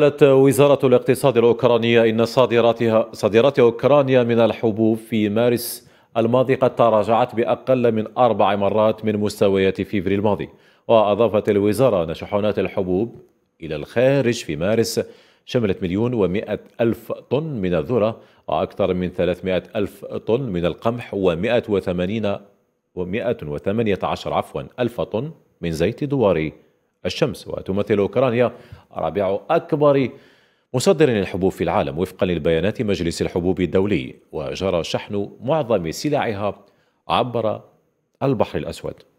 قالت وزارة الاقتصاد الأوكرانية إن صادراتها صادرات أوكرانيا من الحبوب في مارس الماضي قد تراجعت بأقل من أربع مرات من مستويات فيفري الماضي وأضافت الوزارة أن شحنات الحبوب إلى الخارج في مارس شملت مليون ومائة ألف طن من الذرة وأكثر من ثلاثمائة ألف طن من القمح ومائة وثمانين ومائة وثمانية عشر عفوا ألف طن من زيت دواري الشمس وتمثل أوكرانيا رابع أكبر مصدر للحبوب في العالم وفقا للبيانات مجلس الحبوب الدولي وجرى شحن معظم سلعها عبر البحر الأسود